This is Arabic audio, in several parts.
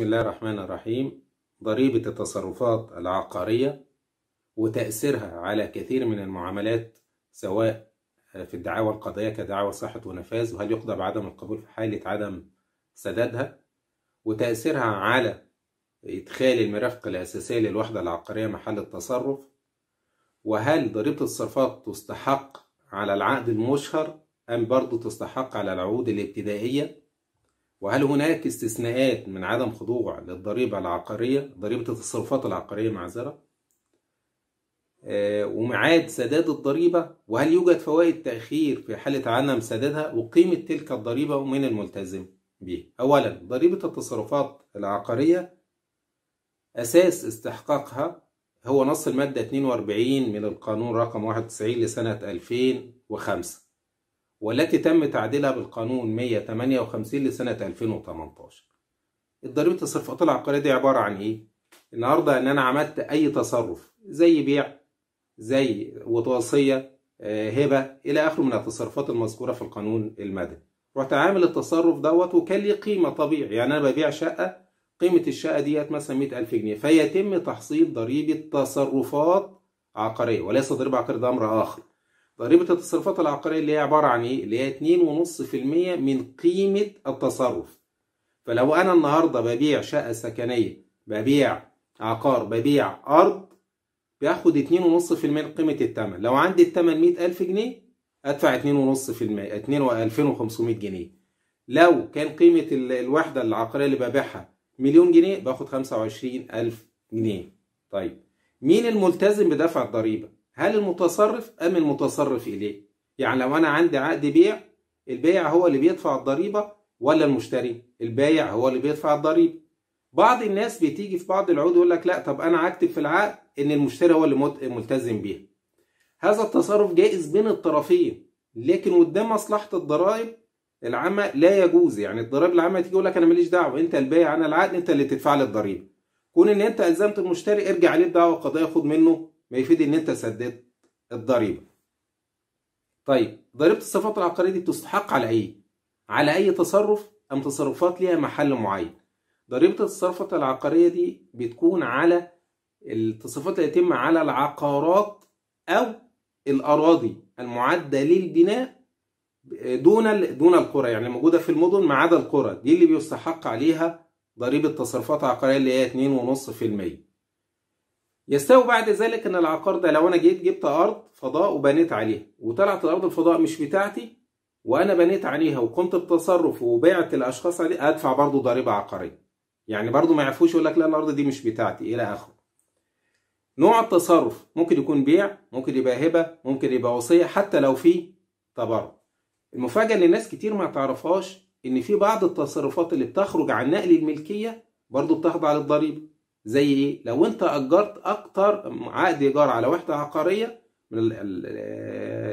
بسم الله الرحمن الرحيم ضريبة التصرفات العقارية وتأثيرها على كثير من المعاملات سواء في الدعاوى القضائية كدعاوى صحة ونفاذ وهل يقضى بعدم القبول في حالة عدم سدادها وتأثيرها على إدخال المرافق الأساسية للوحدة العقارية محل التصرف وهل ضريبة التصرفات تستحق على العقد المشهر أم برضه تستحق على العقود الابتدائية وهل هناك استثناءات من عدم خضوع للضريبة العقارية ضريبة التصرفات العقارية معذرة آه، ومعاد سداد الضريبة وهل يوجد فوائد تأخير في حالة عدم سدادها وقيمة تلك الضريبة ومن الملتزم بها أولا ضريبة التصرفات العقارية أساس استحقاقها هو نص المادة 42 من القانون رقم 91 لسنة 2005 والتي تم تعديلها بالقانون 158 لسنة 2018 الضريبة التصرفات العقارية دي عبارة عن إيه؟ النهاردة إن أنا عملت أي تصرف زي بيع زي وتوصية آه، هبة إلى آخره من التصرفات المذكورة في القانون المدني رحت عامل التصرف دوت وكان ليه قيمة طبيعي يعني أنا ببيع شقة قيمة الشقة ديت مثلا 100000 جنيه فيتم تحصيل ضريبة تصرفات عقارية وليس ضريبة عقارية ده أمر آخر ضريبة التصرفات العقارية اللي هي عبارة عن إيه؟ اللي هي 2.5% من قيمة التصرف فلو أنا النهاردة ببيع شقة سكنية ببيع عقار ببيع أرض في 2.5% من قيمة التمن لو عندي التمن 100000 جنيه أدفع 2.5% 2500 جنيه لو كان قيمة الوحدة العقارية اللي ببيعها مليون جنيه باخد 25000 جنيه طيب مين الملتزم بدفع الضريبة؟ هل المتصرف أم المتصرف إليه يعني لو أنا عندي عقد بيع البائع هو اللي بيدفع الضريبة ولا المشتري البائع هو اللي بيدفع الضريبة بعض الناس بتيجي في بعض العقود يقول لك لا طب أنا هكتب في العقد إن المشتري هو اللي ملتزم بيها هذا التصرف جائز بين الطرفين لكن قدام مصلحة الضرائب العامة لا يجوز يعني الضرائب العامة تيجي يقول لك أنا ماليش دعوة أنت البائع أنا العقد أنت اللي تدفع لي الضريبة كون إن أنت ألزمت المشتري ارجع عليه الدعوة القضائية خد منه ما يفيد ان انت سددت الضريبه طيب ضريبه الصفات العقاريه دي بتستحق على ايه على اي تصرف ام تصرفات ليها محل معين ضريبه الصفات العقاريه دي بتكون على التصرفات اللي يتم على العقارات او الاراضي المعده للبناء دون دون القرى يعني موجوده في المدن ما عدا القرى دي اللي بيستحق عليها ضريبه تصرفات عقاريه اللي هي 2.5% يستوي بعد ذلك ان العقار ده لو انا جيت جبت ارض فضاء وبنيت عليها وطلعت الارض الفضاء مش بتاعتي وانا بنيت عليها وقمت بتصرف وبعت الاشخاص عليه ادفع برضه ضريبه عقاريه يعني برضه ما يعرفوش يقول لك لا الارض دي مش بتاعتي الى اخره نوع التصرف ممكن يكون بيع ممكن يبقى هبه ممكن يبقى وصيه حتى لو في تبرع المفاجاه اللي الناس كتير ما تعرفهاش ان في بعض التصرفات اللي بتخرج عن نقل الملكيه برضه بتخضع للضريبه زي ايه لو انت اجرت اكتر عقد ايجار على وحده عقاريه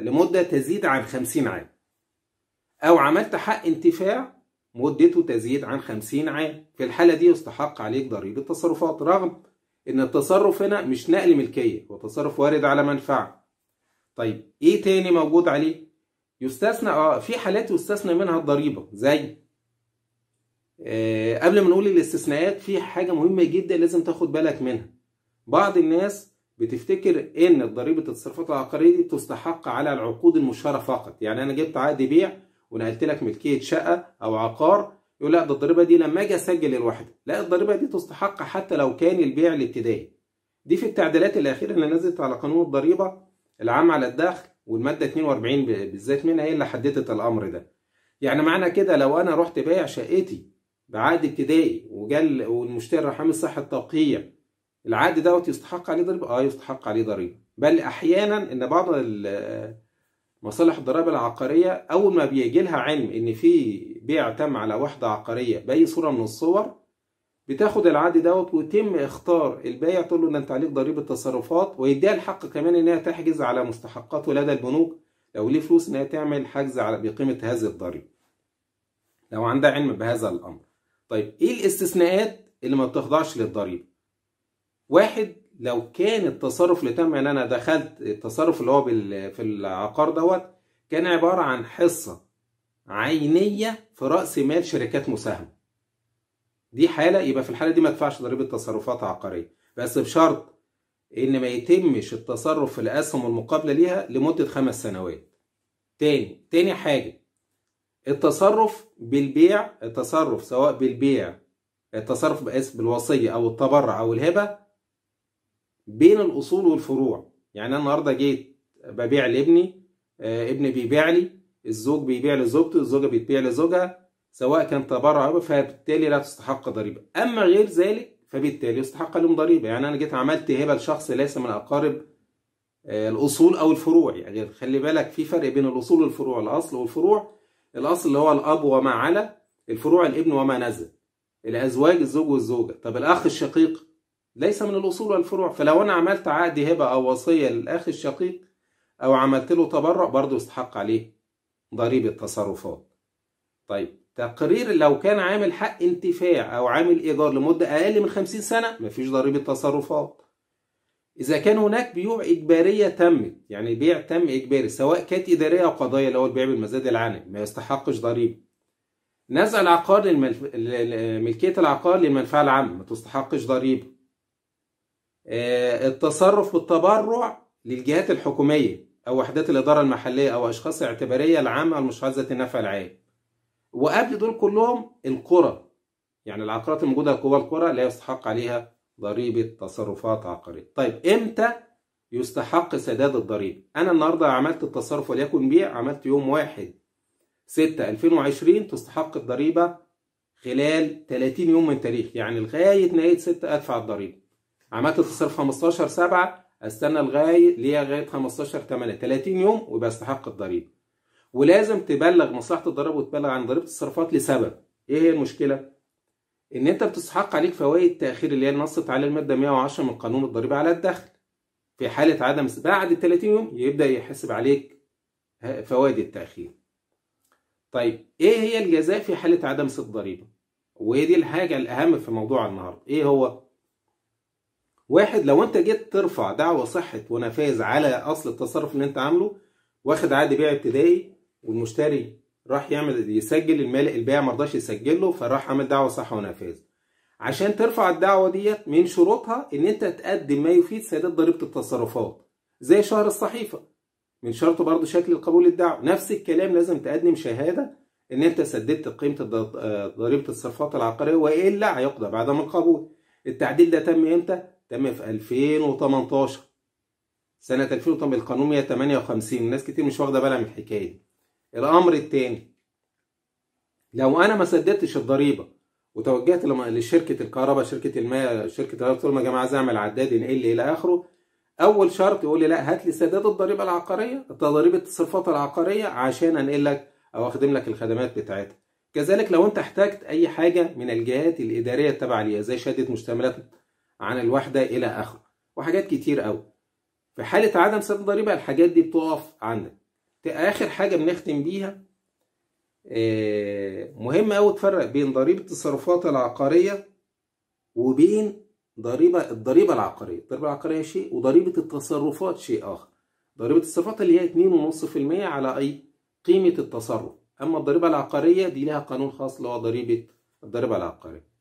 لمده تزيد عن 50 عام او عملت حق انتفاع مدته تزيد عن 50 عام في الحاله دي يستحق عليك ضريبه تصرفات رغم ان التصرف هنا مش نقل ملكيه هو تصرف وارد على منفعه طيب ايه تاني موجود عليه يستثنى اه في حالات يستثنى منها الضريبه زي آه، قبل ما نقول الاستثناءات في حاجه مهمه جدا لازم تاخد بالك منها بعض الناس بتفتكر ان ضريبه التصرفات العقاريه دي تستحق على العقود المشهره فقط يعني انا جبت عقد بيع ونقلت لك ملكيه شقه او عقار يقول لا ده الضريبه دي لما اجي اسجل الوحده لا الضريبه دي تستحق حتى لو كان البيع الابتدائي دي في التعديلات الاخيره اللي نزلت على قانون الضريبه العام على الدخل والماده 42 بالذات منها هي اللي حددت الامر ده يعني معنى كده لو انا رحت بايع شقتي بعقد ابتدائي وجل والمشتري راح عامل صحه توقيع العقد دوت يستحق عليه ضريبة؟ اه يستحق عليه ضريبة بل أحيانا إن بعض مصالح الضرائب العقارية أول ما بيجي لها علم إن في بيع تم على وحدة عقارية بأي صورة من الصور بتاخد العقد دوت وتم اختار البايع تقول له ان انت عليك ضريبه تصرفات ويديها الحق كمان ان هي تحجز على مستحقاته لدى البنوك لو ليه فلوس ان هي تعمل حجز على بقيمه هذه الضريبه لو عندها علم بهذا الامر طيب ايه الاستثناءات اللي ما بتخضعش للضريبه واحد لو كان التصرف اللي تم ان يعني انا دخلت التصرف اللي هو في العقار دوت كان عباره عن حصه عينيه في راس مال شركات مساهمه دي حاله يبقى في الحاله دي ما تدفعش ضريبه تصرفات عقاريه بس بشرط ان ما يتمش التصرف في الاسهم المقابله ليها لمده خمس سنوات تاني تاني حاجه التصرف بالبيع التصرف سواء بالبيع التصرف باسم بالوصية أو التبرع أو الهبة بين الأصول والفروع يعني أنا النهاردة جيت ببيع لابني آه، ابني بيبيع لي الزوج بيبيع لزوجته الزوجة بتبيع لزوجها سواء كان تبرع أو فبالتالي لا تستحق ضريبة أما غير ذلك فبالتالي يستحق لهم ضريبة يعني أنا جيت عملت هبة لشخص ليس من أقارب آه، الأصول أو الفروع يعني خلي بالك في فرق بين الأصول والفروع الأصل والفروع الاصل اللي هو الاب وما على الفروع الابن وما نزل الازواج الزوج والزوجه طب الاخ الشقيق ليس من الاصول والفروع فلو انا عملت عقد هبه او وصيه للاخ الشقيق او عملت له تبرع برضه يستحق عليه ضريبه تصرفات طيب تقرير لو كان عامل حق انتفاع او عامل ايجار لمده اقل من 50 سنه مفيش ضريبه تصرفات اذا كان هناك بيوع اجباريه تمت يعني بيع تم اجباري سواء كانت اداريه او قضايا اللي هو البيع بالمزاد العام ما يستحقش ضريبه نزع العقار للملف... ملكيه العقار للمنفعه العامه ما تستحقش ضريبه آه، التصرف والتبرع للجهات الحكوميه او وحدات الاداره المحليه او اشخاص اعتباريه العامه المشروعات ذات النفع العام وقبل دول كلهم القرى يعني العقارات الموجوده جوه القرى لا يستحق عليها ضريبة تصرفات عقارية طيب امتى يستحق سداد الضريبة انا النهاردة عملت التصرف وليكن بيع عملت يوم واحد ستة 2020 تستحق الضريبة خلال 30 يوم من تاريخ يعني لغاية نهاية ستة ادفع الضريبة عملت التصرف 15 7 استنى لغاية ليا لغاية 15 8 30 يوم ويبقى استحق الضريبة ولازم تبلغ مصلحة الضرائب وتبلغ عن ضريبة التصرفات لسبب ايه هي المشكلة؟ ان انت بتستحق عليك فوائد تاخير اللي هي نصت على الماده 110 من قانون الضريبه على الدخل في حاله عدم بعد ال 30 يوم يبدا يحسب عليك فوائد التاخير طيب ايه هي الجزاء في حاله عدم سد ضريبه وهي دي الحاجه الاهم في موضوع النهارده ايه هو واحد لو انت جيت ترفع دعوه صحه ونفاذ على اصل التصرف اللي انت عامله واخد عقد بيع ابتدائي والمشتري راح يعمل يسجل المالك البائع ما رضاش يسجل له فراح عامل دعوه صح ونفاذ عشان ترفع الدعوه ديت من شروطها ان انت تقدم ما يفيد سداد ضريبه التصرفات زي شهر الصحيفه من شرطه برضه شكل القبول الدعوه نفس الكلام لازم تقدم شهاده ان انت سددت قيمه ضريبه الصرفات العقاريه والا هيقضى بعدم القبول التعديل ده تم امتى تم في 2018 سنه 2018 القانون 158 ناس كتير مش واخده بالها من الحكايه دي الأمر الثاني لو أنا ما سددتش الضريبة وتوجهت لشركة الكهرباء شركة الماء شركة الكهرباء تقول يا جماعة عايز اعمل عداد ينقل إلى آخره أول شرط يقول لي لا هات لي سداد الضريبة العقارية ضريبة الصرفات العقارية عشان أنقل لك أو أخدم لك الخدمات بتاعتها كذلك لو أنت احتجت أي حاجة من الجهات الإدارية التابعة ليها زي شهادة مشتملات عن الوحدة إلى آخره وحاجات كتير أوي في حالة عدم سداد الضريبة الحاجات دي بتقف عندك اخر حاجه بنختم بيها آه، مهم قوي تفرق بين ضريبه التصرفات العقاريه وبين ضريبه الضريبه العقاريه الضريبه العقاريه شيء وضريبه التصرفات شيء اخر ضريبه التصرفات اللي هي 2.5% على اي قيمه التصرف اما الضريبه العقاريه دي لها قانون خاص اللي هو ضريبه الضريبه العقاريه